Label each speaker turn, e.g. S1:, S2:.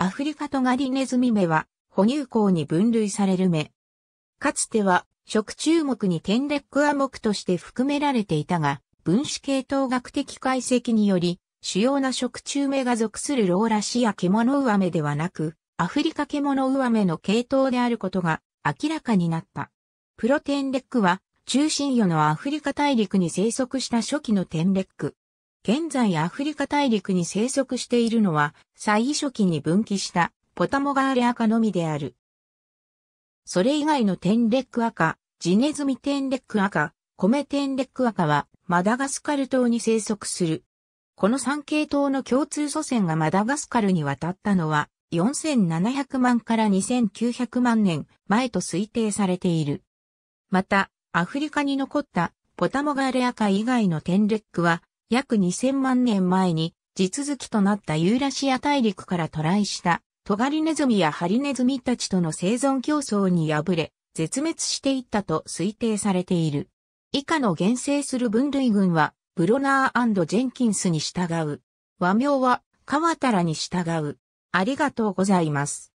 S1: アフリカトガリネズミ目は、哺乳口に
S2: 分類される目。かつては、食中目にテンレックア目として含められていたが、分子系統学的解析により、主要な食中目が属するローラシア獣上目ではなく、アフリカ獣上目の系統であることが明らかになった。プロテンレックは、中心与のアフリカ大陸に生息した初期のテンレック。現在アフリカ大陸に生息しているのは、最初期に分岐したポタモガーレアカのみである。それ以外のテンレックアカ、ジネズミテンレックアカ、コメテンレックアカは、マダガスカル島に生息する。この3系統の共通祖先がマダガスカルに渡ったのは、4700万から2900万年前と推定されている。また、アフリカに残ったポタモガーレアカ以外のテンレックは、約2000万年前に地続きとなったユーラシア大陸から渡来したトガリネズミやハリネズミたちとの生存競争に敗れ、絶滅していったと推定されている。以下の厳正する分類群は、ブロナージェンキンスに従う。和名は、
S1: 川タラに従う。ありがとうございます。